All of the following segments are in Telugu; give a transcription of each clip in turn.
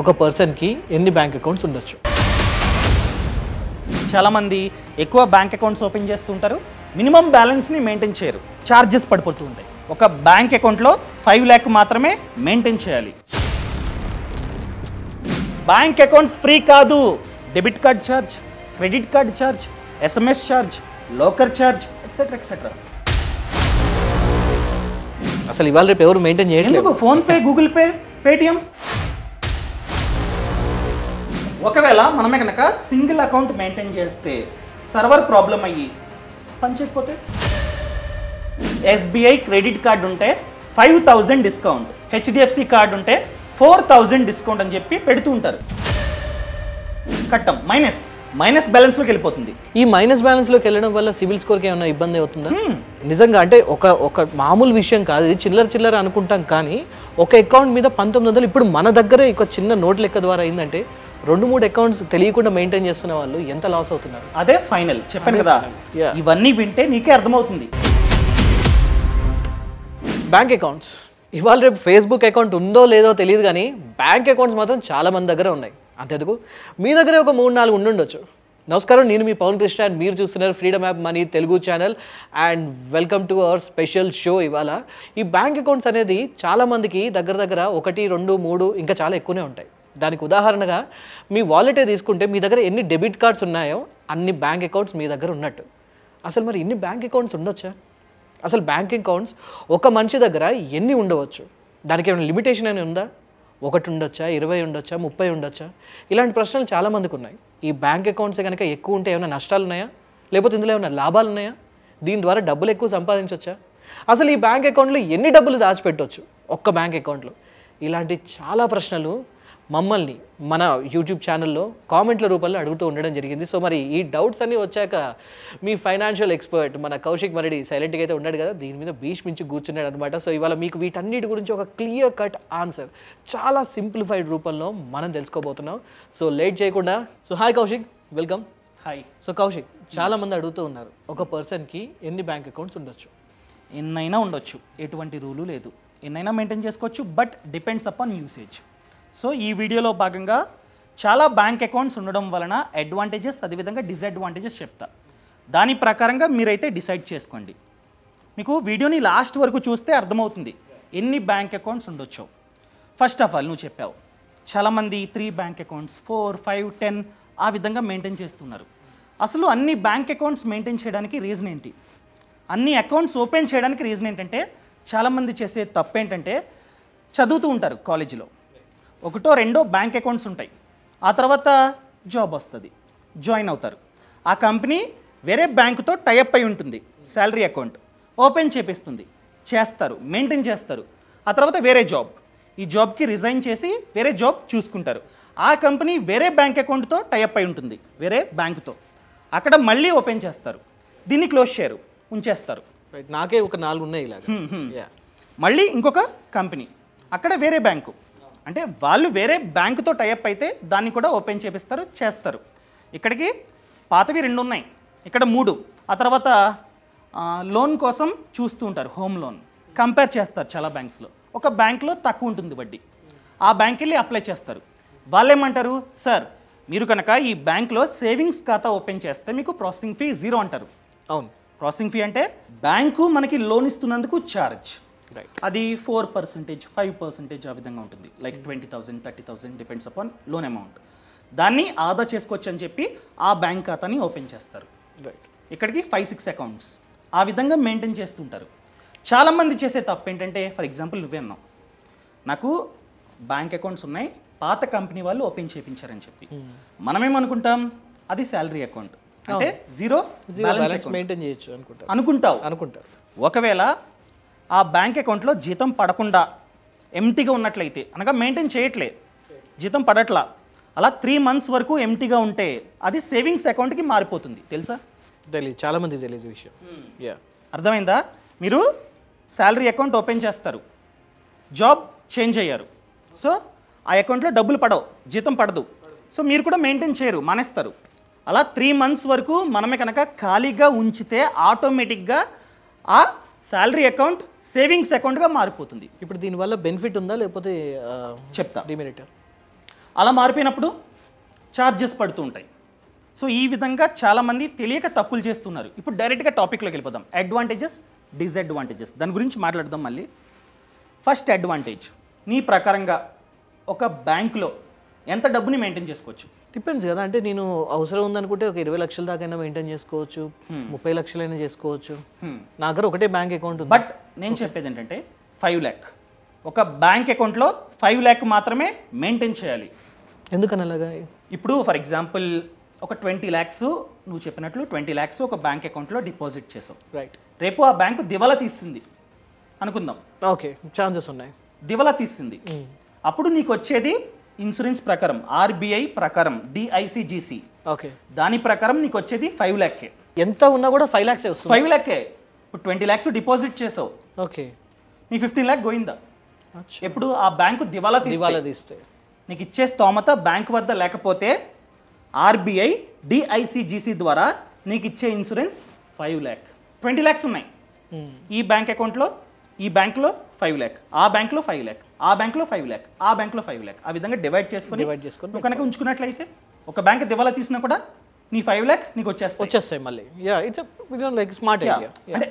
ఒక పర్సన్కి ఎన్ని బ్యాంక్ అకౌంట్స్ ఉండొచ్చు చాలామంది ఎక్కువ బ్యాంక్ అకౌంట్స్ ఓపెన్ చేస్తుంటారు మినిమం బ్యాలెన్స్ని మెయింటైన్ చేయరు ఛార్జెస్ పడిపోతూ ఉంటాయి ఒక బ్యాంక్ అకౌంట్లో ఫైవ్ ల్యాక్ మాత్రమే మెయింటైన్ చేయాలి బ్యాంక్ అకౌంట్స్ ఫ్రీ కాదు debit card charge credit card charge SMS charge locker charge etcetera etcetera అసలు ఇవాళ రేపు ఎవరు మెయింటైన్ చేయట్లేదు ఫోన్పే గూగుల్ పే పేటిఎం ఒకవేళ మనమే కనుక సింగిల్ అకౌంట్ మెయింటైన్ చేస్తే సర్వర్ ప్రాబ్లం అయ్యి పనిచేయకపోతే ఎస్బీఐ క్రెడిట్ కార్డు ఉంటే five thousand discount HDFC card ఉంటే ఫోర్ థౌజండ్ డిస్కౌంట్ అని చెప్పి పెడుతూ ఉంటారు కట్టం మైనస్ మైనస్ బ్యాలెన్స్లోకి వెళ్ళిపోతుంది ఈ మైనస్ బ్యాలెన్స్లోకి వెళ్ళడం వల్ల సివిల్ స్కోర్కి ఏమైనా ఇబ్బంది అవుతుందా నిజంగా అంటే ఒక ఒక మామూలు విషయం కాదు ఇది చిల్లర చిల్లర అనుకుంటాం కానీ ఒక అకౌంట్ మీద పంతొమ్మిది వందలు ఇప్పుడు మన దగ్గరే ఒక చిన్న నోట్ లెక్క ద్వారా అయిందంటే రెండు మూడు అకౌంట్స్ తెలియకుండా మెయింటైన్ చేస్తున్న వాళ్ళు ఎంత లాస్ అవుతున్నారు అదే ఫైనల్ చెప్పాను కదా ఇవన్నీ వింటే నీకే అర్థమవుతుంది బ్యాంక్ అకౌంట్స్ ఇవాళ రేపు ఫేస్బుక్ అకౌంట్ ఉందో లేదో తెలియదు కానీ బ్యాంక్ అకౌంట్స్ మాత్రం చాలా మంది దగ్గర ఉన్నాయి అంతేందుకు మీ దగ్గరే ఒక మూడు నాలుగు ఉండుండొచ్చు నమస్కారం నేను మీ పవన్ కృష్ణ అండ్ మీరు చూస్తున్నారు freedom app money Telugu channel and welcome to our special show ఇవాళ ఈ బ్యాంక్ అకౌంట్స్ అనేది చాలామందికి దగ్గర దగ్గర ఒకటి రెండు మూడు ఇంకా చాలా ఎక్కువనే ఉంటాయి దానికి ఉదాహరణగా మీ వాలెటే తీసుకుంటే మీ దగ్గర ఎన్ని డెబిట్ కార్డ్స్ ఉన్నాయో అన్ని బ్యాంక్ అకౌంట్స్ మీ దగ్గర ఉన్నట్టు అసలు మరి ఎన్ని బ్యాంక్ అకౌంట్స్ ఉండొచ్చా అసలు బ్యాంక్ అకౌంట్స్ ఒక మనిషి దగ్గర ఎన్ని ఉండవచ్చు దానికి ఏమైనా లిమిటేషన్ అని ఉందా ఒకటి ఉండొచ్చా ఇరవై ఉండొచ్చా ముప్పై ఉండొచ్చా ఇలాంటి ప్రశ్నలు చాలామందికి ఉన్నాయి ఈ బ్యాంక్ అకౌంట్స్ కనుక ఎక్కువ ఉంటే ఏమైనా నష్టాలు ఉన్నాయా లేకపోతే ఇందులో ఏమైనా లాభాలు ఉన్నాయా దీని ద్వారా డబ్బులు ఎక్కువ సంపాదించవచ్చా అసలు ఈ బ్యాంక్ అకౌంట్లో ఎన్ని డబ్బులు దాచిపెట్టవచ్చు ఒక్క బ్యాంక్ అకౌంట్లో ఇలాంటి చాలా ప్రశ్నలు మమ్మల్ని మన యూట్యూబ్ ఛానల్లో కామెంట్ల రూపంలో అడుగుతూ ఉండడం జరిగింది సో మరి ఈ డౌట్స్ అన్నీ వచ్చాక మీ ఫైనాన్షియల్ ఎక్స్పర్ట్ మన కౌశిక్ మరడి సైలెంట్గా అయితే ఉన్నాడు కదా దీని మీద భీష్మించి కూర్చున్నాడు అనమాట సో ఇవాళ మీకు వీటన్నిటి గురించి ఒక క్లియర్ కట్ ఆన్సర్ చాలా సింప్లిఫైడ్ రూపంలో మనం తెలుసుకోబోతున్నాం సో లేట్ చేయకుండా so hi Kaushik welcome hi so Kaushik చాలామంది అడుగుతూ ఉన్నారు ఒక పర్సన్కి ఎన్ని బ్యాంక్ అకౌంట్స్ ఉండొచ్చు ఎన్నైనా ఉండొచ్చు ఎటువంటి రూలు లేదు ఎన్నైనా మెయింటైన్ చేసుకోవచ్చు but depends upon usage so ఈ వీడియోలో భాగంగా చాలా బ్యాంక్ అకౌంట్స్ ఉండడం వలన అడ్వాంటేజెస్ అదేవిధంగా డిసడ్వాంటేజెస్ చెప్తా దాని ప్రకారంగా మీరైతే డిసైడ్ చేసుకోండి మీకు వీడియోని లాస్ట్ వరకు చూస్తే అర్థమవుతుంది ఎన్ని బ్యాంక్ అకౌంట్స్ ఉండొచ్చు ఫస్ట్ ఆఫ్ ఆల్ నువ్వు చెప్పావు చాలామంది three bank accounts four five ten ఆ విధంగా మెయింటైన్ చేస్తున్నారు అసలు అన్ని బ్యాంక్ అకౌంట్స్ మెయింటైన్ చేయడానికి రీజన్ ఏంటి అన్ని అకౌంట్స్ ఓపెన్ చేయడానికి రీజన్ ఏంటంటే చాలామంది చేసే తప్పు ఏంటంటే చదువుతూ ఉంటారు కాలేజీలో ఒకటో రెండో బ్యాంక్ అకౌంట్స్ ఉంటాయి ఆ తర్వాత జాబ్ వస్తుంది జాయిన్ అవుతారు ఆ కంపెనీ వేరే బ్యాంకుతో టైఅప్ అయి ఉంటుంది శాలరీ అకౌంట్ ఓపెన్ చేపిస్తుంది చేస్తారు మెయింటైన్ చేస్తారు ఆ తర్వాత వేరే జాబ్ ఈ జాబ్కి రిజైన్ చేసి వేరే జాబ్ చూసుకుంటారు ఆ కంపెనీ వేరే బ్యాంక్ అకౌంట్తో టైఅప్ అయి ఉంటుంది వేరే బ్యాంకుతో అక్కడ మళ్ళీ ఓపెన్ చేస్తారు దీన్ని క్లోజ్ చేయరు ఉంచేస్తారు నాకే ఒక నాలుగు ఉన్నాయి ఇలా మళ్ళీ ఇంకొక కంపెనీ అక్కడ వేరే బ్యాంకు అంటే వాళ్ళు వేరే బ్యాంకుతో టైఅప్ అయితే దాన్ని కూడా ఓపెన్ చేపిస్తారు చేస్తారు ఇక్కడికి పాతవి రెండు ఉన్నాయి ఇక్కడ మూడు ఆ తర్వాత లోన్ కోసం చూస్తూ ఉంటారు హోమ్ లోన్ కంపేర్ చేస్తారు చాలా బ్యాంక్స్లో ఒక బ్యాంక్లో తక్కువ ఉంటుంది వడ్డీ ఆ బ్యాంక్ వెళ్ళి అప్లై చేస్తారు వాళ్ళు ఏమంటారు సార్ మీరు కనుక ఈ బ్యాంక్లో సేవింగ్స్ ఖాతా ఓపెన్ చేస్తే మీకు ప్రాసెసింగ్ ఫీ జీరో అంటారు అవును ప్రాసెసింగ్ ఫీ అంటే బ్యాంకు మనకి లోన్ ఇస్తున్నందుకు ఛార్జ్ అది ఫోర్ పర్సెంటేజ్ ఫైవ్ పర్సెంటేజ్ ఆ విధంగా ఉంటుంది like twenty thousand thirty thousand depends upon loan amount దాన్ని ఆదా చేసుకోవచ్చు అని చెప్పి ఆ బ్యాంక్ ఖాతాని ఓపెన్ చేస్తారు ఇక్కడికి ఫైవ్ సిక్స్ అకౌంట్స్ ఆ విధంగా మెయింటైన్ చేస్తుంటారు చాలామంది చేసే తప్పు ఏంటంటే ఫర్ ఎగ్జాంపుల్ నువ్వే అన్నావు నాకు బ్యాంక్ అకౌంట్స్ ఉన్నాయి పాత కంపెనీ వాళ్ళు ఓపెన్ చేయించారని చెప్పి hmm. మనమేమనుకుంటాం అది శాలరీ అకౌంట్ అంటే జీరో బ్యాలెన్స్ మెయింటైన్ చేయొచ్చు అనుకుంటావు అనుకుంటావు ఒకవేళ ఆ బ్యాంక్ అకౌంట్లో జీతం పడకుండా ఎంటీగా ఉన్నట్లయితే అనగా మెయింటైన్ చేయట్లే జీతం పడట్లా అలా త్రీ మంత్స్ వరకు ఎంటీగా ఉంటే అది సేవింగ్స్ అకౌంట్కి మారిపోతుంది తెలుసా తెలియదు చాలామంది తెలియదు విషయం యా hmm. అర్థమైందా మీరు శాలరీ అకౌంట్ ఓపెన్ చేస్తారు జాబ్ చేంజ్ అయ్యారు సో ఆ అకౌంట్లో డబ్బులు పడవు జీతం పడదు సో మీరు కూడా మెయింటైన్ చేయరు మానేస్తారు అలా త్రీ మంత్స్ వరకు మనమే కనుక ఖాళీగా ఉంచితే ఆటోమేటిక్గా ఆ శాలరీ అకౌంట్ సేవింగ్స్ అకౌంట్గా మారిపోతుంది ఇప్పుడు దీనివల్ల బెనిఫిట్ ఉందా లేకపోతే చెప్తా డిమెరిట్ అలా మారిపోయినప్పుడు ఛార్జెస్ పడుతూ ఉంటాయి సో ఈ విధంగా చాలామంది తెలియక తప్పులు చేస్తున్నారు ఇప్పుడు డైరెక్ట్గా టాపిక్లోకి వెళ్ళిపోదాం అడ్వాంటేజెస్ డిసడ్వాంటేజెస్ దాని గురించి మాట్లాడదాం మళ్ళీ ఫస్ట్ అడ్వాంటేజ్ నీ ప్రకారంగా ఒక బ్యాంకులో ఎంత డబ్బుని మెయింటైన్ చేసుకోవచ్చు డిపెండ్స్ కదా అంటే నేను అవసరం ఉందనుకుంటే ఒక ఇరవై లక్షల దాకైనా మెయింటైన్ చేసుకోవచ్చు hmm. ముప్పై లక్షలైనా చేసుకోవచ్చు hmm. నా దగ్గర ఒకటే బ్యాంక్ అకౌంట్ ఉంది బట్ నేను చెప్పేది ఏంటంటే ఫైవ్ ల్యాక్ ఒక బ్యాంక్ అకౌంట్లో ఫైవ్ ల్యాక్ మాత్రమే మెయింటైన్ చేయాలి ఎందుకని అలాగా ఇప్పుడు ఫర్ ఎగ్జాంపుల్ ఒక ట్వంటీ ల్యాక్స్ నువ్వు చెప్పినట్లు ట్వంటీ ల్యాక్స్ ఒక బ్యాంక్ అకౌంట్లో డిపాజిట్ చేసావు రైట్ రేపు ఆ బ్యాంకు దివాలా తీసింది అనుకుందాం ఓకే ఛాన్సెస్ ఉన్నాయి దివాలా తీసింది hmm. అప్పుడు నీకు వచ్చేది ఇన్సూరెన్స్ ప్రకారం ఆర్బీఐ ప్రకారం డిఐసిజిసి ఓకే దాని ప్రకారం నీకు వచ్చేది ఫైవ్ ల్యాక్ ఎంత ఉన్నా కూడా ఫైవ్ ల్యాక్స్ ఫైవ్ ల్యాకే ఇప్పుడు ట్వంటీ ల్యాక్స్ డిపాజిట్ చేసావు ఓకే నీ ఫిఫ్టీన్ ల్యాక్ పోయిందా ఎప్పుడు ఆ బ్యాంకు దివాలా దివాలా తీస్తే నీకు ఇచ్చే స్తోమత బ్యాంక్ వద్ద లేకపోతే ఆర్బీఐ డిఐసిజిసి ద్వారా నీకు ఇచ్చే insurance five lakh twenty lakhs ఉన్నాయి ఈ బ్యాంక్ అకౌంట్లో ఈ బ్యాంక్లో ఫైవ్ ల్యాక్ ఆ బ్యాంక్లో ఫైవ్ ల్యాక్ ఆ బ్యాంక్లో ఫైవ్ ల్యాక్ ఆ బ్యాంక్లో ఫైవ్ ల్యాక్ ఆ విధంగా డివైడ్ చేసుకుని డివైడ్ చేసుకుని నువ్వు కనుక ఉంచుకున్నట్లయితే ఒక బ్యాంక్ దివాలా తీసినా కూడా నీ ఫైవ్ ల్యాక్ నీకు వచ్చేస్తా వచ్చేస్తాయి మళ్ళీ యా ఇట్స్ లైక్ స్మార్ట్ అంటే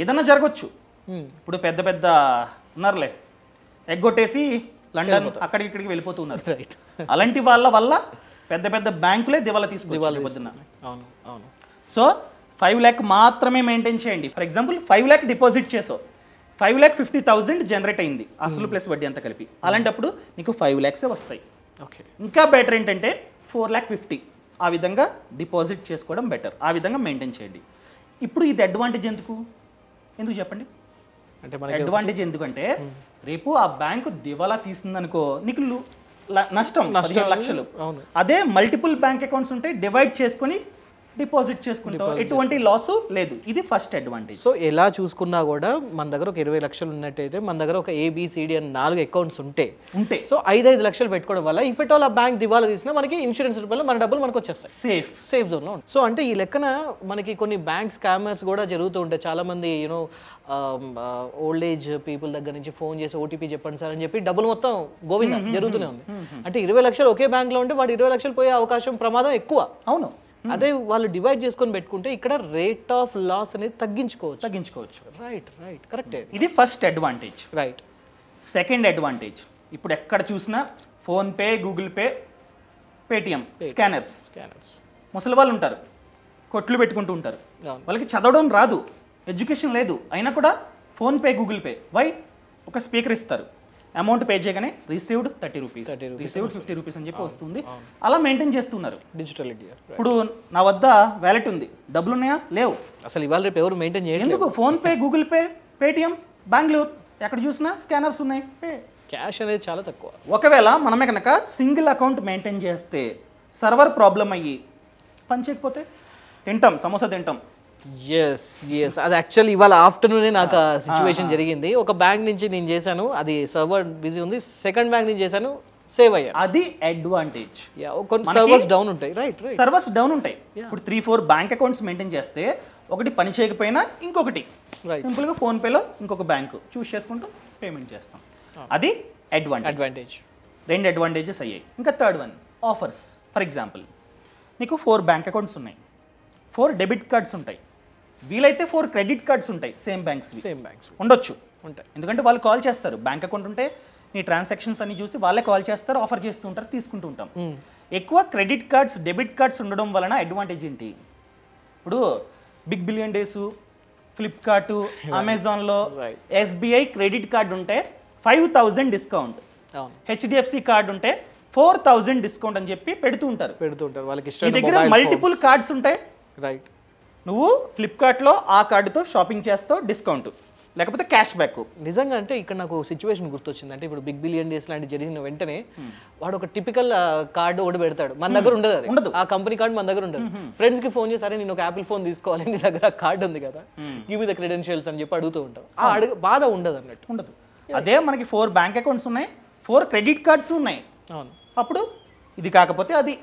ఏదైనా జరగచ్చు hmm. ఇప్పుడు పెద్ద పెద్ద ఉన్నారులే ఎగ్గొట్టేసి లండన్ అక్కడికి ఇక్కడికి వెళ్ళిపోతున్నారు అలాంటి వాళ్ళ వల్ల పెద్ద పెద్ద బ్యాంకులే దివాలా తీసుకోవాలి అవును అవును సో ఫైవ్ ల్యాక్ మాత్రమే మెయింటైన్ చేయండి for example five lakh deposit చేసావు five lakh fifty thousand generate అయింది అసలు hmm. ప్లస్ వడ్డీ అంతా కలిపి అలాంటప్పుడు నీకు ఫైవ్ ల్యాక్సే వస్తాయి ఓకే ఇంకా బెటర్ ఏంటంటే ఫోర్ ల్యాక్ ఫిఫ్టీ ఆ విధంగా డిపాజిట్ చేసుకోవడం బెటర్ ఆ విధంగా మెయింటైన్ చేయండి ఇప్పుడు ఇది అడ్వాంటేజ్ ఎందుకు ఎందుకు చెప్పండి అంటే అడ్వాంటేజ్ ఎందుకంటే hmm. రేపు ఆ బ్యాంకు దివాలా తీసిందనుకో నీకు నష్టం లక్షలు అదే మల్టిపుల్ బ్యాంక్ అకౌంట్స్ ఉంటే డివైడ్ చేసుకొని డిపాజిట్ చేసుకుంటాం ఎటువంటి లాస్ లేదు ఇది ఫస్ట్ అడ్వాంటేజ్ సో ఎలా చూసుకున్నా కూడా మన దగ్గర ఒక ఇరవై లక్షలు ఉన్నట్టయితే మన దగ్గర ఒక ఏబిసిడి అని నాలుగు అకౌంట్స్ ఉంటే ఉంటే సో ఐదు ఐదు లక్షలు పెట్టుకోవడం వల్ల ఇఫ్ ఎట్ ఆల్ ఆ బ్యాంక్ దివాలా తీసినా మనకి ఇన్సూరెన్స్ రూపంలో మన డబ్బులు మనకు వచ్చేస్తాయి సేఫ్ సేఫ్ జోన్ సో అంటే ఈ లెక్కన మనకి కొన్ని బ్యాంక్ స్కామర్స్ కూడా జరుగుతూ ఉంటాయి చాలా మంది యూనో ఓల్డ్ ఏజ్ పీపుల్ దగ్గర నుంచి ఫోన్ చేసి ఓటీపీ చెప్పండి సార్ అని చెప్పి డబ్బులు మొత్తం గోవింద hmm, hmm, జరుగుతూనే hmm, ఉంది అంటే ఇరవై లక్షలు ఒకే లో ఉంటే వాడు ఇరవై లక్షలు పోయే అవకాశం ప్రమాదం ఎక్కువ అవును Hmm. అదే వాళ్ళు డివైడ్ చేసుకొని పెట్టుకుంటే ఇక్కడ రేట్ ఆఫ్ లాస్ అనేది తగ్గించుకోవచ్చు తగ్గించుకోవచ్చు రైట్ రైట్ కరెక్ట్ ఇది first advantage right second advantage ఇప్పుడు ఎక్కడ చూసినా PhonePe Google Pay Paytm scanners scanners ముసలి వాళ్ళు ఉంటారు కొట్లు పెట్టుకుంటూ ఉంటారు వాళ్ళకి చదవడం రాదు ఎడ్యుకేషన్ లేదు అయినా కూడా ఫోన్పే గూగుల్ పే వై ఒక స్పీకర్ ఇస్తారు అమౌంట్ పే చేయగానే received thirty rupees received fifty rupees అని చెప్పి వస్తుంది అలా మెయింటైన్ చేస్తున్నారు డిజిటల్ ఇండియా ఇప్పుడు నా వద్ద వ్యాలెట్ ఉంది డబ్బులు ఉన్నాయా లేవు అసలు ఇవాళ రేపు ఎవరు మెయింటైన్ చేయాలి ఎందుకు PhonePe Google Pay Paytm Bengaluru ఎక్కడ చూసినా స్కానర్స్ ఉన్నాయి పే క్యాష్ అనేది చాలా తక్కువ ఒకవేళ మనమే కనుక సింగిల్ అకౌంట్ మెయింటైన్ చేస్తే సర్వర్ ప్రాబ్లం అయ్యి పని చేయకపోతే తింటాం సమోసా తింటాం ఎస్ ఎస్ అది యాక్చువల్లీ ఇవాళ ఆఫ్టర్నూన్ నాకు సిచ్యువేషన్ జరిగింది ఒక బ్యాంక్ నుంచి నేను చేశాను అది సర్వర్ బిజీ ఉంది సెకండ్ బ్యాంక్ నుంచి చేశాను సేవ్ అయ్యా అది అడ్వాంటేజ్ సర్వర్స్ డౌన్ ఉంటాయి రైట్ సర్వర్స్ డౌన్ ఉంటాయి ఇప్పుడు three four bank accounts maintain చేస్తే ఒకటి పని చేయకపోయినా ఇంకొకటి సింపుల్గా ఫోన్పేలో ఇంకొక బ్యాంకు చూస్ చేసుకుంటూ పేమెంట్ చేస్తాం ah. అది అడ్వాంటేజ్ అడ్వాంటేజ్ రెండు అడ్వాంటేజెస్ అయ్యాయి ఇంకా third one offers for example నీకు ఫోర్ బ్యాంక్ అకౌంట్స్ ఉన్నాయి ఫోర్ డెబిట్ కార్డ్స్ ఉంటాయి వీలైతే ఫోర్ క్రెడిట్ కార్డ్స్ ఉంటాయి సేమ్ బ్యాంక్స్ సేమ్ బ్యాంక్స్ ఉండొచ్చు ఉంటాయి ఎందుకంటే వాళ్ళు కాల్ చేస్తారు బ్యాంక్ అకౌంట్ ఉంటే నీ ట్రాన్సాక్షన్స్ అన్ని చూసి వాళ్ళే కాల్ చేస్తారు ఆఫర్ చేస్తూ ఉంటారు తీసుకుంటూ ఉంటాం hmm. ఎక్కువ క్రెడిట్ కార్డ్స్ డెబిట్ కార్డ్స్ ఉండడం వలన అడ్వాంటేజ్ ఏంటి ఇప్పుడు బిగ్ బిలియన్ డేస్ ఫ్లిప్కార్ట్ అమెజాన్లో ఎస్బీఐ క్రెడిట్ కార్డు ఉంటే five thousand discount HDFC card ఉంటే ఫోర్ థౌజండ్ డిస్కౌంట్ అని చెప్పి పెడుతూ ఉంటారు పెడుతూ ఉంటారు వాళ్ళకి మల్టిపుల్ కార్డ్స్ ఉంటాయి రైట్ నువ్వు ఫ్లిప్కార్ట్లో ఆ కార్డుతో షాపింగ్ చేస్తావు డిస్కౌంట్ లేకపోతే క్యాష్ బ్యాక్ నిజంగా అంటే ఇక్కడ నాకు సిచ్యువేషన్ గుర్తొచ్చింది అంటే ఇప్పుడు బిగ్ బిలియన్ డేస్ లాంటి జరిగిన వెంటనే వాడు ఒక టిపికల్ కార్డు ఒకటి పెడతాడు మన దగ్గర ఉండదు అది ఉండదు ఆ కంపెనీ కార్డు మన దగ్గర ఉండదు ఫ్రెండ్స్ కి ఫోన్ చేసి నేను ఒక యాపిల్ ఫోన్ తీసుకోవాలి నీ దగ్గర కార్డు ఉంది కదా ఈ మీద క్రెడెన్షియల్స్ అని చెప్పి అడుగుతూ ఉంటాం ఆ అడుగు బాధ ఉండదు అన్నట్టు ఉండదు అదే మనకి ఫోర్ బ్యాంక్ అకౌంట్స్ ఉన్నాయి ఫోర్ క్రెడిట్ కార్డ్స్ ఉన్నాయి అవును అప్పుడు ఇది కాకపోతే అది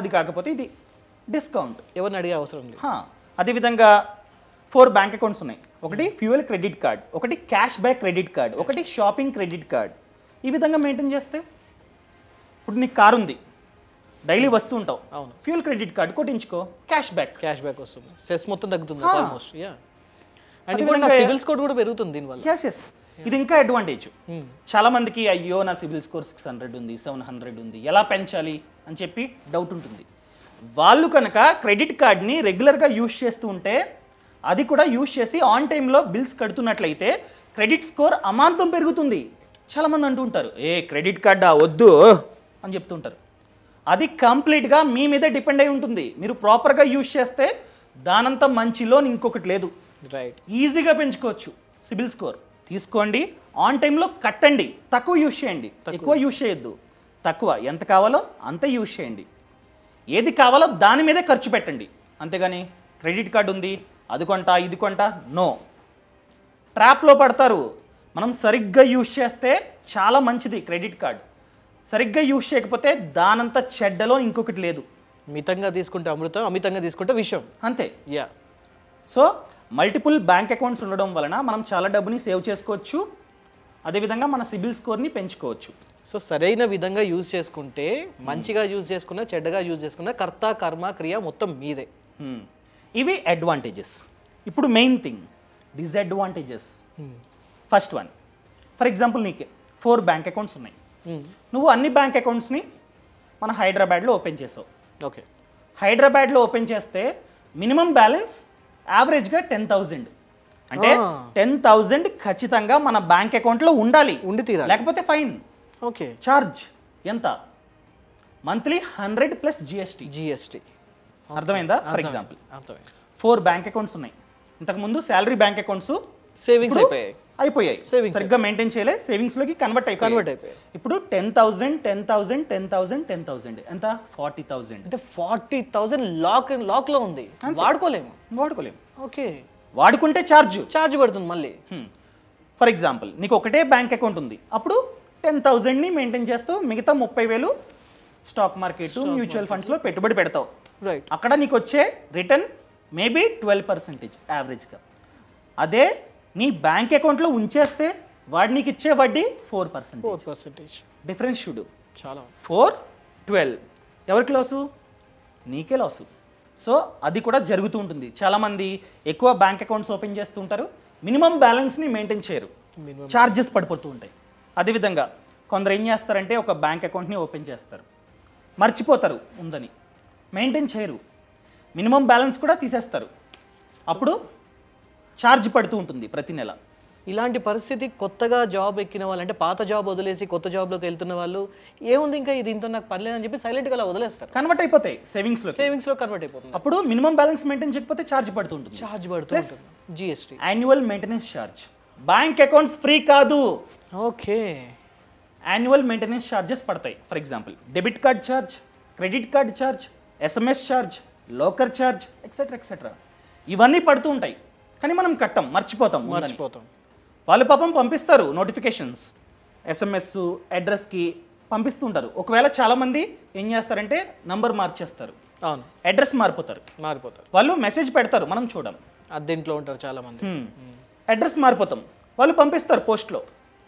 అది కాకపోతే ఇది డిస్కౌంట్ ఎవరిని అడిగే అవసరం లేదు అదేవిధంగా ఫోర్ బ్యాంక్ అకౌంట్స్ ఉన్నాయి ఒకటి hmm. ఫ్యూయల్ క్రెడిట్ కార్డ్ ఒకటి క్యాష్ బ్యాక్ క్రెడిట్ కార్డ్ ఒకటి షాపింగ్ క్రెడిట్ కార్డ్ ఈ విధంగా మెయింటైన్ చేస్తే ఇప్పుడు నీకు కారు ఉంది డైలీ hmm. వస్తూ ఉంటావు అవును ఫ్యూల్ క్రెడిట్ కార్డ్ కొట్టించుకో క్యాష్ బ్యాక్ క్యాష్ బ్యాక్ వస్తుంది సెస్ మొత్తం తగ్గుతుంది almost yeah and CIBIL score కూడా పెరుగుతుంది దీనివల్ల yes yes ఇది ఇంకా అడ్వాంటేజ్ hmm. చాలా మందికి అయ్యో నా సిబిల్ స్కోర్ సిక్స్ హండ్రెడ్ ఉంది సెవెన్ హండ్రెడ్ ఉంది ఎలా పెంచాలి అని చెప్పి డౌట్ ఉంటుంది వాళ్ళు కనుక క్రెడిట్ కార్డ్ని రెగ్యులర్గా యూజ్ చేస్తూ ఉంటే అది కూడా యూజ్ చేసి ఆన్ టైంలో బిల్స్ కడుతున్నట్లయితే క్రెడిట్ స్కోర్ అమాంతం పెరుగుతుంది చాలామంది అంటూ ఉంటారు ఏ క్రెడిట్ కార్డా వద్దు అని చెప్తుంటారు అది కంప్లీట్గా మీ మీద డిపెండ్ అయి ఉంటుంది మీరు ప్రాపర్గా యూజ్ చేస్తే దానంత మంచి లోన్ ఇంకొకటి లేదు రైట్ ఈజీగా పెంచుకోవచ్చు సిబిల్ స్కోర్ తీసుకోండి ఆన్ టైంలో కట్టండి తక్కువ యూజ్ చేయండి ఎక్కువ యూజ్ చేయొద్దు తక్కువ ఎంత కావాలో అంత యూజ్ చేయండి ఏది కావాలో దాని మీదే ఖర్చు పెట్టండి అంతేగాని క్రెడిట్ కార్డు ఉంది అది కొంట ఇది కొంట నో ట్రాప్లో పడతారు మనం సరిగ్గా యూజ్ చేస్తే చాలా మంచిది క్రెడిట్ కార్డు సరిగ్గా యూజ్ చేయకపోతే దానంత చెడ్డలో ఇంకొకటి లేదు మితంగా తీసుకుంటే అమృతం అమితంగా తీసుకుంటే విషయం అంతే yeah so multiple bank accounts ఉండడం వలన మనం చాలా డబ్బుని సేవ్ చేసుకోవచ్చు అదేవిధంగా మన సిబిల్ స్కోర్ని పెంచుకోవచ్చు సో సరైన విధంగా యూజ్ చేసుకుంటే మంచిగా యూజ్ చేసుకున్న చెడ్డగా యూజ్ చేసుకున్న కర్త కర్మ క్రియ మొత్తం మీదే ఇవి అడ్వాంటేజెస్ ఇప్పుడు main thing disadvantages first one for example నీకు ఫోర్ బ్యాంక్ అకౌంట్స్ ఉన్నాయి నువ్వు అన్ని బ్యాంక్ అకౌంట్స్ని మన హైదరాబాద్లో ఓపెన్ చేసావు ఓకే హైదరాబాద్లో ఓపెన్ చేస్తే మినిమం బ్యాలెన్స్ యావరేజ్గా టెన్ థౌజండ్ అంటే టెన్ థౌజండ్ ఖచ్చితంగా మన బ్యాంక్ అకౌంట్లో ఉండాలి ఉండి లేకపోతే ఫైన్ ఓకే ఛార్జ్ ఎంత monthly hundred plus GST GST అర్థమైందా for example four bank accounts ఉన్నాయి ఇంతకుముందు శాలరీ బ్యాంక్ అకౌంట్స్ సేవింగ్స్ అయిపోయాయి అయిపోయాయి సరిగ్గా మెయింటైన్ చేయలే సేవింగ్స్ లోకి కన్వర్ట్ అయిపోయి కన్వర్ట్ అయిపోయాయి ఇప్పుడు ten thousand ten thousand ten thousand ten thousand ఎంత ఫార్టీ థౌసండ్ అంటే ఫార్టీ థౌసండ్ లాక్ లాక్ లో ఉంది వాడుకోలేము వాడుకోలేము ఓకే వాడుకుంటే ఛార్జ్ ఛార్జ్ పడుతుంది మళ్ళీ ఫర్ hmm. ఎగ్జాంపుల్ నీకు ఒకటే బ్యాంక్ అకౌంట్ ఉంది అప్పుడు టెన్ థౌజండ్ని మెయింటైన్ చేస్తూ మిగతా ముప్పై వేలు స్టాక్ మార్కెట్ మ్యూచువల్ ఫండ్స్లో పెట్టుబడి పెడతావు రైట్ అక్కడ నీకు వచ్చే రిటర్న్ మేబీ ట్వెల్వ్ పర్సెంటేజ్ యావరేజ్గా అదే నీ బ్యాంక్ అకౌంట్లో ఉంచేస్తే వాడి నీకు ఇచ్చే వడ్డీ four percent four percentage difference should చాలా ఫోర్ ట్వెల్వ్ ఎవరికి లాసు నీకే లాసు సో అది కూడా జరుగుతూ ఉంటుంది చాలామంది ఎక్కువ బ్యాంక్ అకౌంట్స్ ఓపెన్ చేస్తుంటారు మినిమం బ్యాలెన్స్ని మెయింటైన్ చేయరు ఛార్జెస్ పడిపోతూ ఉంటాయి అదేవిధంగా కొందరు ఏం చేస్తారంటే ఒక బ్యాంక్ అకౌంట్ని ఓపెన్ చేస్తారు మర్చిపోతారు ఉందని మెయింటైన్ చేయరు మినిమం బ్యాలెన్స్ కూడా తీసేస్తారు అప్పుడు ఛార్జ్ పడుతూ ఉంటుంది ప్రతి నెల ఇలాంటి పరిస్థితి కొత్తగా జాబ్ ఎక్కిన వాళ్ళు అంటే పాత జాబ్ వదిలేసి కొత్త జాబ్లోకి వెళ్తున్న వాళ్ళు ఏముంది ఇంకా ఇది ఇంత నాకు పర్లేదని చెప్పి సైలెంట్గా అలా వదిలేస్తారు కన్వర్ట్ అయిపోతాయి సేవింగ్స్లో సేవింగ్స్లో కన్వర్ట్ అయిపోతుంది అప్పుడు మినిమం బ్యాలెన్స్ మెయింటైన్ చేయకపోతే ఛార్జ్ పడుతుంటుంది ఛార్జ్ పడుతుంది GST annual maintenance charge bank accounts free కాదు ఓకే యాన్యువల్ మెయింటెనెన్స్ ఛార్జెస్ పడతాయి for example debit card charge credit card charge SMS charge locker charge etcetera etcetera ఇవన్నీ పడుతూ ఉంటాయి కానీ మనం కట్టం మర్చిపోతాం మర్చిపోతాం వాళ్ళు పాపం పంపిస్తారు నోటిఫికేషన్స్ ఎస్ఎంఎస్ అడ్రస్కి పంపిస్తుంటారు ఒకవేళ చాలామంది ఏం చేస్తారంటే నంబర్ మార్చేస్తారు అవును అడ్రస్ మారిపోతారు మారిపోతారు వాళ్ళు మెసేజ్ పెడతారు మనం చూడం అద్దెంట్లో ఉంటారు చాలామంది అడ్రస్ మారిపోతాం వాళ్ళు పంపిస్తారు పోస్ట్లో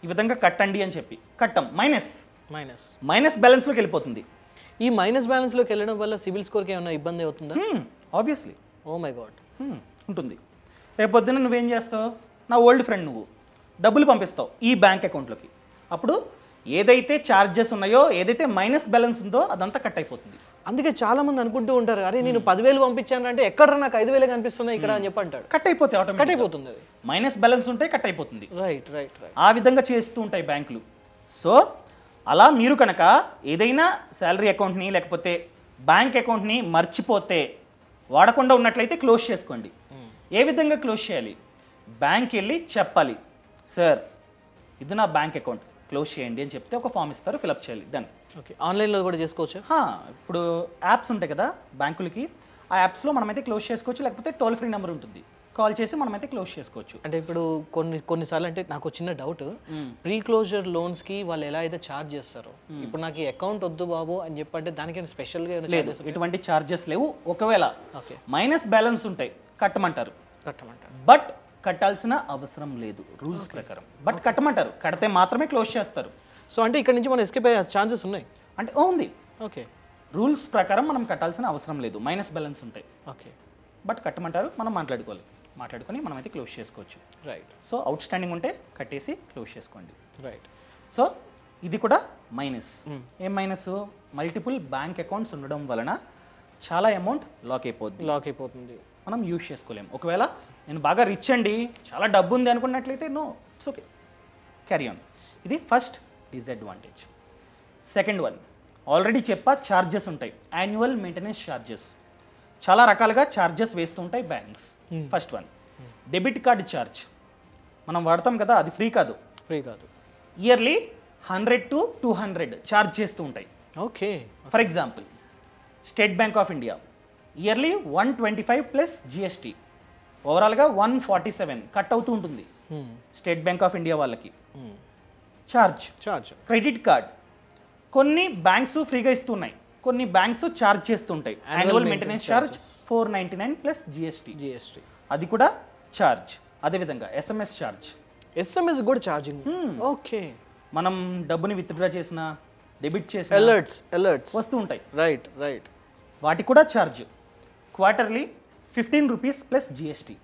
ఈ విధంగా కట్టండి అని చెప్పి కట్టం మైనస్ మైనస్ మైనస్ బ్యాలెన్స్లోకి వెళ్ళిపోతుంది ఈ మైనస్ బ్యాలెన్స్లోకి వెళ్ళడం వల్ల సివిల్ స్కోర్కి ఏమైనా ఇబ్బంది అవుతుందా ఆబ్వియస్లీ ఓ మై గాడ్ ఉంటుంది రేపొద్దున నువ్వేం చేస్తావు నా ఓల్డ్ ఫ్రెండ్ నువ్వు డబ్బులు పంపిస్తావు ఈ బ్యాంక్ అకౌంట్లోకి అప్పుడు ఏదైతే ఛార్జెస్ ఉన్నాయో ఏదైతే మైనస్ బ్యాలెన్స్ ఉందో అదంతా కట్ అయిపోతుంది అందుకే చాలా మంది అనుకుంటూ ఉంటారు అరే నేను పదివేలు పంపించాను అంటే ఎక్కడ నాకు ఐదు వేలు కనిపిస్తున్నాయి ఇక్కడ అని చెప్పి అంటాడు కట్ అయిపోతే కట్ అయిపోతుంది అది మైనస్ బ్యాలెన్స్ ఉంటే కట్ అయిపోతుంది రైట్ రైట్ రైట్ ఆ విధంగా చేస్తూ ఉంటాయి బ్యాంకులు సో అలా మీరు కనుక ఏదైనా శాలరీ అకౌంట్ని లేకపోతే బ్యాంక్ అకౌంట్ని మర్చిపోతే వాడకుండా ఉన్నట్లయితే క్లోజ్ చేసుకోండి hmm. ఏ విధంగా క్లోజ్ చేయాలి బ్యాంక్ వెళ్ళి చెప్పాలి సార్ ఇది నా బ్యాంక్ అకౌంట్ క్లోజ్ చేయండి అని చెప్తే ఒక ఫామ్ ఇస్తారు ఫిలప్ చేయాలి దాన్ని ఓకే ఆన్లైన్లో కూడా చేసుకోవచ్చు ఇప్పుడు యాప్స్ ఉంటాయి కదా బ్యాంకులకి ఆ యాప్స్లో మనమైతే క్లోజ్ చేసుకోవచ్చు లేకపోతే టోల్ ఫ్రీ నెంబర్ ఉంటుంది కాల్ చేసి మనమైతే క్లోజ్ చేసుకోవచ్చు అంటే ఇప్పుడు కొన్ని కొన్నిసార్లు అంటే నాకు చిన్న డౌట్ ప్రీ క్లోజర్ లోన్స్ కి వాళ్ళు ఎలా అయితే ఛార్జ్ చేస్తారో ఇప్పుడు నాకు అకౌంట్ వద్దు బాబు అని చెప్పంటే దానికి స్పెషల్గా గా లేదు ఎటువంటి ఛార్జెస్ లేవు ఒకవేళ ఓకే మైనస్ బ్యాలెన్స్ ఉంటాయి కట్టమంటారు కట్టమంటారు బట్ కట్టాల్సిన అవసరం లేదు రూల్స్ ప్రకారం బట్ కట్టమంటారు కడితే మాత్రమే క్లోజ్ చేస్తారు సో అంటే ఇక్కడ నుంచి మనం ఎస్కేప్ అయ్యే ఛాన్సెస్ ఉన్నాయి అంటే ఉంది ఓకే రూల్స్ ప్రకారం మనం కట్టాల్సిన అవసరం లేదు మైనస్ బ్యాలెన్స్ ఉంటాయి ఓకే బట్ కట్టమంటారు మనం మాట్లాడుకోవాలి మాట్లాడుకొని మనం అయితే క్లోజ్ చేసుకోవచ్చు రైట్ సో అవుట్ స్టాండింగ్ ఉంటే కట్టేసి క్లోజ్ చేసుకోండి రైట్ సో ఇది కూడా మైనస్ hmm. ఏం మైనస్ మల్టిపుల్ బ్యాంక్ అకౌంట్స్ ఉండడం వలన చాలా అమౌంట్ లాక్ అయిపోద్ది లాక్ అయిపోతుంది మనం యూజ్ చేసుకోలేము ఒకవేళ నేను బాగా రిచ్ అండి చాలా డబ్బు ఉంది అనుకున్నట్లయితే no it's okay carry on ఇది first disadvantage second one already చెప్పా ఛార్జెస్ ఉంటాయి యాన్యువల్ మెయింటెనెన్స్ ఛార్జెస్ చాలా రకాలుగా ఛార్జెస్ ఉంటాయి banks first one debit card charge మనం వాడతాం కదా అది ఫ్రీ కాదు ఫ్రీ కాదు yearly hundred to two hundred charge చేస్తూ ఉంటాయి okay for example State Bank of India yearly one twenty five plus GST ఓవరాల్గా వన్ ఫార్టీ సెవెన్ కట్ అవుతూ ఉంటుంది స్టేట్ బ్యాంక్ ఆఫ్ ఇండియా వాళ్ళకి hmm. Charge charge credit card కొన్ని బ్యాంక్స్ ఫ్రీగా ఇస్తున్నాయి కొన్ని బ్యాంక్స్ ఛార్జ్ చేస్తుంటాయి annual maintenance charge four ninety nine plus GST GST అది కూడా ఛార్జ్ అదేవిధంగా ఎస్ఎంఎస్ ఛార్జ్ ఎస్ఎంఎస్ కూడా ఛార్జింగ్ ఓకే hmm. మనం డబ్బుని విత్డ్రా చేసిన డెబిట్ చేసిన అలర్ట్స్ అలర్ట్స్ వస్తూ ఉంటాయి రైట్ రైట్ వాటికి కూడా charge quarterly fifteen rupees plus GST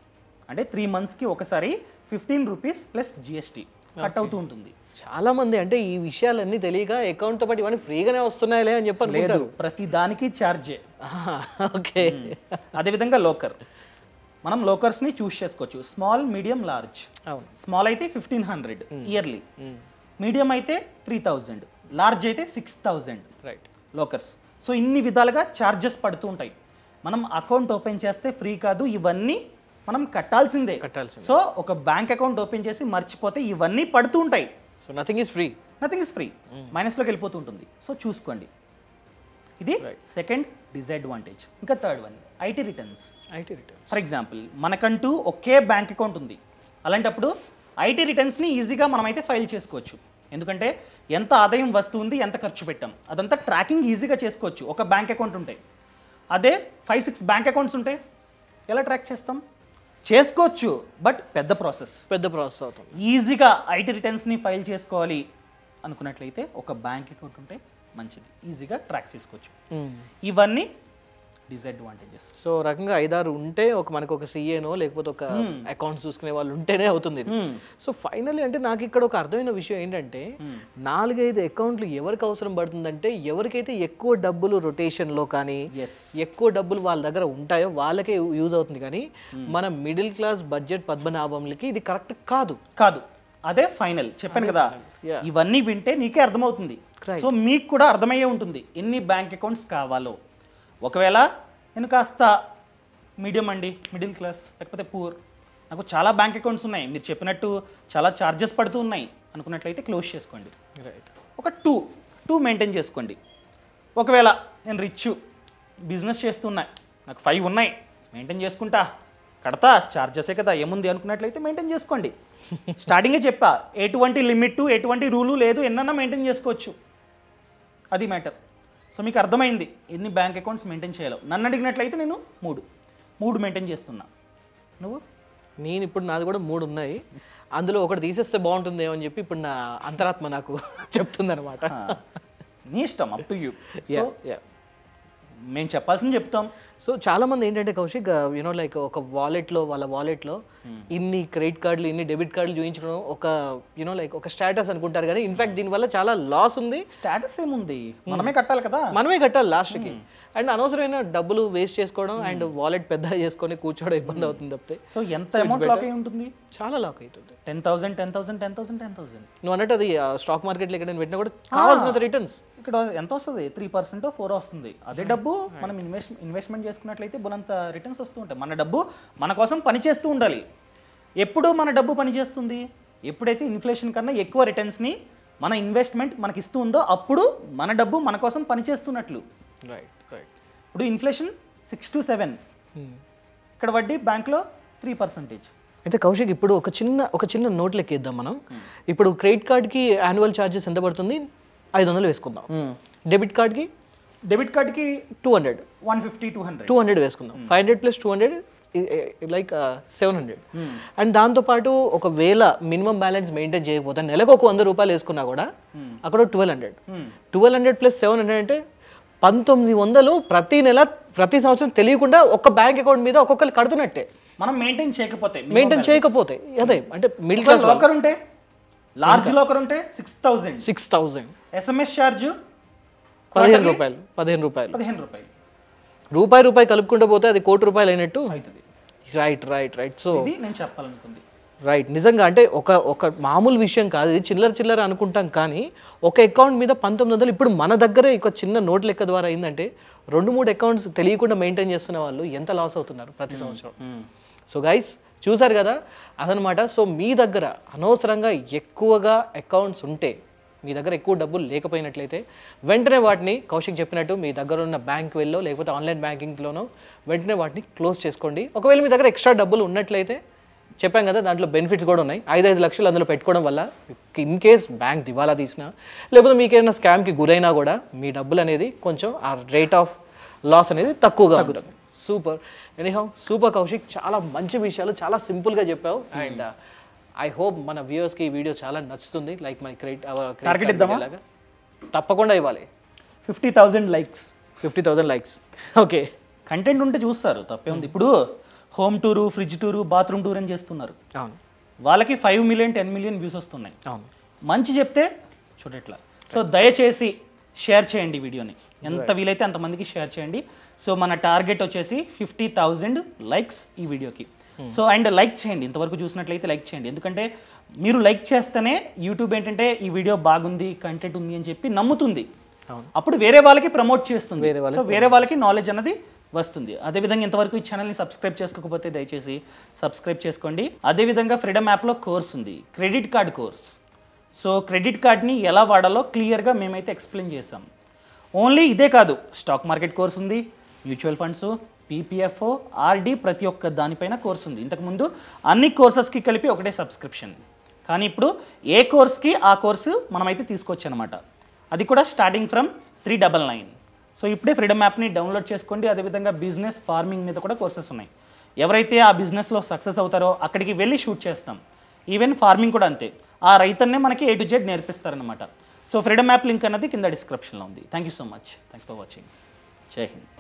అంటే త్రీ మంత్స్కి ఒకసారి fifteen rupees plus GST cut అవుతూ ఉంటుంది చాలామంది అంటే ఈ విషయాలన్నీ తెలియక అకౌంట్తో పాటు ఇవన్నీ ఫ్రీగానే వస్తున్నాయలే అని చెప్పారు లేదు ప్రతి దానికి ఛార్జే ఓకే అదేవిధంగా లోకర్ మనం లోకర్స్ని చూస్ చేసుకోవచ్చు స్మాల్ మీడియం లార్జ్ స్మాల్ అయితే ఫిఫ్టీన్ హండ్రెడ్ ఇయర్లీ మీడియం అయితే త్రీ థౌజండ్ లార్జ్ అయితే six thousand right lockers so ఇన్ని విధాలుగా ఛార్జెస్ పడుతూ ఉంటాయి మనం అకౌంట్ ఓపెన్ చేస్తే ఫ్రీ కాదు ఇవన్నీ మనం కట్టాల్సిందే సో ఒక బ్యాంక్ అకౌంట్ ఓపెన్ చేసి మర్చిపోతే ఇవన్నీ పడుతూ ఉంటాయి so nothing is free nothing is free మైనస్లోకి వెళ్ళిపోతూ ఉంటుంది సో చూసుకోండి ఇది సెకండ్ డిసడ్వాంటేజ్ ఇంకా third one IT returns IT return for example మనకంటూ ఒకే బ్యాంక్ అకౌంట్ ఉంది అలాంటప్పుడు ఐటీ రిటర్న్స్ని ఈజీగా మనమైతే ఫైల్ చేసుకోవచ్చు ఎందుకంటే ఎంత ఆదాయం వస్తుంది ఎంత ఖర్చు పెట్టాం అదంతా ట్రాకింగ్ ఈజీగా చేసుకోవచ్చు ఒక బ్యాంక్ అకౌంట్ ఉంటే అదే ఫైవ్ సిక్స్ బ్యాంక్ అకౌంట్స్ ఉంటే ఎలా ట్రాక్ చేస్తాం చేసుకోవచ్చు బట్ పెద్ద ప్రాసెస్ పెద్ద ప్రాసెస్ అవుతుంది ఈజీగా ఐటీ రిటర్న్స్ని ఫైల్ చేసుకోవాలి అనుకున్నట్లయితే ఒక బ్యాంక్ అకౌంట్ ఉంటే మంచిది ఈజీగా ట్రాక్ చేసుకోవచ్చు hmm. ఇవన్నీ డిసడ్వాంటేజెస్ సో రకంగా ఐదారు ఉంటే ఒక మనకు ఒక సీఏనో లేకపోతే ఒక అకౌంట్స్ hmm. చూసుకునే వాళ్ళు ఉంటేనే అవుతుంది hmm. సో ఫైనల్లీ అంటే నాకు ఇక్కడ ఒక అర్థమైన విషయం ఏంటంటే hmm. నాలుగైదు అకౌంట్లు ఎవరికి అవసరం పడుతుందంటే ఎవరికైతే ఎక్కువ డబ్బులు రొటేషన్లో కానీ ఎక్కువ డబ్బులు వాళ్ళ దగ్గర ఉంటాయో వాళ్ళకే యూజ్ అవుతుంది కానీ మన మిడిల్ క్లాస్ బడ్జెట్ పద్మనాభంలకి ఇది కరెక్ట్ కాదు కాదు అదే ఫైనల్ చెప్పాను కదా ఇవన్నీ వింటే నీకే అర్థమవుతుంది సో మీకు కూడా అర్థమయ్యే ఉంటుంది ఎన్ని బ్యాంక్ అకౌంట్స్ కావాలో ఒకవేళ నేను కాస్త మీడియం అండి మిడిల్ క్లాస్ లేకపోతే పూర్ నాకు చాలా బ్యాంక్ అకౌంట్స్ ఉన్నాయి మీరు చెప్పినట్టు చాలా ఛార్జెస్ పడుతూ ఉన్నాయి అనుకున్నట్లయితే క్లోజ్ చేసుకోండి రైట్ ఒక టూ టూ మెయింటైన్ చేసుకోండి ఒకవేళ నేను రిచ్ బిజినెస్ చేస్తున్నా నాకు ఫైవ్ ఉన్నాయి మెయింటైన్ చేసుకుంటా కడతా ఛార్జెసే కదా ఏముంది అనుకున్నట్లయితే మెయింటైన్ చేసుకోండి స్టార్టింగే చెప్పా ఎటువంటి లిమిట్ ఎటువంటి రూలు లేదు ఎన్న మెయింటైన్ చేసుకోవచ్చు అది మ్యాటర్ సో మీకు అర్థమైంది ఎన్ని బ్యాంక్ అకౌంట్స్ మెయింటైన్ చేయాలో నన్ను అడిగినట్లయితే నేను మూడు మూడు మెయింటైన్ చేస్తున్నా నువ్వు నేను ఇప్పుడు నాది కూడా మూడు ఉన్నాయి అందులో ఒకటి తీసేస్తే బాగుంటుందేమో అని చెప్పి ఇప్పుడు నా అంతరాత్మ నాకు చెప్తుందనమాట నీ ఇష్టం అప్ టు యూ మేము చెప్పాల్సింది చెప్తాం సో చాలా మంది ఏంటంటే కౌశిక్ యూనో uh, లైక్ ఒక వాలెట్లో వాళ్ళ వాలెట్లో hmm. ఇన్ని క్రెడిట్ కార్డులు ఇన్ని డెబిట్ కార్డులు చూపించడం ఒక యూనో లైక్ ఒక స్టేటస్ అనుకుంటారు కానీ ఇన్ఫాక్ట్ దీని వల్ల చాలా లాస్ ఉంది స్టేటస్ ఏముంది hmm. మనమే కట్టాలి కదా మనమే కట్టాలి లాస్ట్ కి hmm. అండ్ అనవసరమైన డబ్బులు వేస్ట్ చేసుకోవడం అండ్ వాలెట్ పెద్ద చేసుకొని కూర్చోవడం ఇబ్బంది అవుతుంది తప్పితే సో ఎంత అమౌంట్ లాక్ అయి ఉంటుంది చాలా లాక్ అవుతుంది ten thousand ten thousand ten thousand ten thousand నువ్వు అన్నట్టు అది స్టాక్ మార్కెట్లో ఇక్కడ పెట్టినా కూడా కావాల్సినంత రిటర్న్స్ ఇక్కడ ఎంత వస్తుంది త్రీ పర్సెంట్ ఫోర్ వస్తుంది అదే డబ్బు మనం ఇన్వెస్ట్ ఇన్వెస్ట్మెంట్ చేసుకున్నట్లయితే బులంత రిటర్న్స్ వస్తూ ఉంటాయి మన డబ్బు మన కోసం పనిచేస్తూ ఉండాలి ఎప్పుడు మన డబ్బు పనిచేస్తుంది ఎప్పుడైతే ఇన్ఫ్లేషన్ కన్నా ఎక్కువ రిటర్న్స్ని మన ఇన్వెస్ట్మెంట్ మనకి ఇస్తూ ఉందో అప్పుడు మన డబ్బు మన కోసం పనిచేస్తున్నట్లు రైట్ రైట్ ఇప్పుడు ఇన్ఫ్లేషన్ సిక్స్ టు సెవెన్ ఇక్కడ వడ్డీ బ్యాంక్లో త్రీ పర్సెంటేజ్ అయితే కౌశిక్ ఇప్పుడు ఒక చిన్న ఒక చిన్న నోట్ లెక్కేద్దాం మనం hmm. ఇప్పుడు క్రెడిట్ కార్డ్కి యాన్యువల్ ఛార్జెస్ ఎంత పడుతుంది ఐదు వందలు వేసుకుందాం hmm. డెబిట్ కార్డ్కి డెబిట్ కార్డ్కి two hundred one fifty two hundred two hundred వేసుకుందాం five hundred plus two hundred like seven hundred and దాంతోపాటు ఒకవేళ మినిమం బ్యాలెన్స్ మెయింటైన్ చేయకపోతే నెలకు ఒక వంద రూపాయలు వేసుకున్నా కూడా hmm. అక్కడ twelve hundred twelve hundred plus seven hundred అంటే పంతొమ్మిది వందలు ప్రతి నెల ప్రతి సంవత్సరం తెలియకుండా ఒక బ్యాంక్ అకౌంట్ మీద ఒక్కొక్కరు కడుతున్నట్టే మనం మెయింటైన్ చేయకపోతే మెయింటైన్ చేయకపోతే అదే అంటే మిడిల్ క్లాస్ లోకర్ ఉంటే లార్జ్ లోకర్ ఉంటే six thousand six thousand SMS charge పదిహేను రూపాయలు పదిహేను రూపాయలు పదిహేను రూపాయలు రూపాయి రూపాయి కలుపుకుంటూ పోతే అది కోటి రూపాయలు అయినట్టు అవుతుంది రైట్ రైట్ రైట్ సో నేను చెప్పాలనుకుంది రైట్ నిజంగా అంటే ఒక ఒక మామూలు విషయం కాదు ఇది చిల్లర చిల్లర అనుకుంటాం కానీ ఒక అకౌంట్ మీద పంతొమ్మిది వందలు ఇప్పుడు మన దగ్గరే ఒక చిన్న నోట్ లెక్క ద్వారా అయిందంటే రెండు మూడు అకౌంట్స్ తెలియకుండా మెయింటైన్ చేస్తున్న వాళ్ళు ఎంత లాస్ అవుతున్నారు ప్రతి hmm. సంవత్సరం సో hmm. గైస్ చూసారు కదా అదనమాట సో మీ దగ్గర అనవసరంగా ఎక్కువగా అకౌంట్స్ ఉంటే మీ దగ్గర ఎక్కువ డబ్బులు లేకపోయినట్లయితే వెంటనే వాటిని కౌశిక్ చెప్పినట్టు మీ దగ్గర ఉన్న బ్యాంక్ వెళ్ళో లేకపోతే ఆన్లైన్ బ్యాంకింగ్లోనో వెంటనే వాటిని క్లోజ్ చేసుకోండి ఒకవేళ మీ దగ్గర ఎక్స్ట్రా డబ్బులు ఉన్నట్లయితే చెప్పాం కదా దాంట్లో బెనిఫిట్స్ కూడా ఉన్నాయి ఐదు ఐదు లక్షలు అందులో పెట్టుకోవడం వల్ల ఇన్ కేస్ బ్యాంక్ దివాలా తీసినా లేకపోతే మీకు ఏదైనా స్కామ్కి గురైనా కూడా మీ డబ్బులు అనేది కొంచెం ఆ రేట్ ఆఫ్ లాస్ అనేది తక్కువగా ఉంటుంది సూపర్ ఎనీహౌ సూపర్ కౌశిక్ చాలా మంచి విషయాలు చాలా సింపుల్గా చెప్పావు అండ్ ఐ హోప్ మన వ్యూవర్స్కి ఈ వీడియో చాలా నచ్చుతుంది లైక్ మన క్రెడిట్ టార్గెట్ ఇద్దామా తప్పకుండా ఇవ్వాలి fifty thousand likes fifty thousand likes okay content ఉంటే చూస్తారు తప్పే ఉంది hmm. ఇప్పుడు home tour fridge tour bathroom tour అని చేస్తున్నారు అవును వాళ్ళకి five million ten million views వస్తున్నాయి అవును మంచి చెప్తే చూడట్లా సో దయచేసి షేర్ చేయండి వీడియోని ఎంత వీలైతే అంతమందికి షేర్ చేయండి సో మన టార్గెట్ వచ్చేసి ఫిఫ్టీ థౌజండ్ లైక్స్ ఈ వీడియోకి hmm. సో అండ్ లైక్ చేయండి ఇంతవరకు చూసినట్లయితే లైక్ చేయండి ఎందుకంటే మీరు లైక్ చేస్తేనే యూట్యూబ్ ఏంటంటే ఈ వీడియో బాగుంది కంటెంట్ ఉంది అని చెప్పి నమ్ముతుంది అప్పుడు వేరే వాళ్ళకి ప్రమోట్ చేస్తుంది సో వేరే వాళ్ళకి నాలెడ్జ్ అన్నది వస్తుంది అదేవిధంగా ఇంతవరకు ఈ ఛానల్ని సబ్స్క్రైబ్ చేసుకోకపోతే దయచేసి సబ్స్క్రైబ్ చేసుకోండి అదేవిధంగా ఫ్రీడమ్ యాప్లో కోర్స్ ఉంది credit card course so credit కార్డ్ని ఎలా వాడాలో క్లియర్గా మేమైతే ఎక్స్ప్లెయిన్ చేసాం ఓన్లీ ఇదే కాదు స్టాక్ మార్కెట్ కోర్స్ ఉంది మ్యూచువల్ ఫండ్స్ పీపీఎఫ్ఓ ఆర్డి ప్రతి ఒక్క దానిపైన కోర్స్ ఉంది ఇంతకుముందు అన్ని కోర్సెస్కి కలిపి ఒకటే సబ్స్క్రిప్షన్ కానీ ఇప్పుడు ఏ కోర్స్కి ఆ కోర్సు మనమైతే తీసుకోవచ్చు అనమాట అది కూడా starting from three double nine so ఇప్పుడే ఫ్రీడమ్ యాప్ని డౌన్లోడ్ చేసుకోండి అదేవిధంగా బిజినెస్ ఫార్మింగ్ మీద కూడా కోర్సెస్ ఉన్నాయి ఎవరైతే ఆ బిజినెస్లో సక్సెస్ అవుతారో అక్కడికి వెళ్ళి షూట్ చేస్తాం ఈవెన్ ఫార్మింగ్ కూడా అంతే ఆ రైతన్నే మనకి ఏ టు జెడ్ నేర్పిస్తారనమాట సో ఫ్రీడమ్ యాప్ లింక్ అన్నది కింద డిస్క్రిప్షన్లో ఉంది thank you so much thanks for watching జై హింద్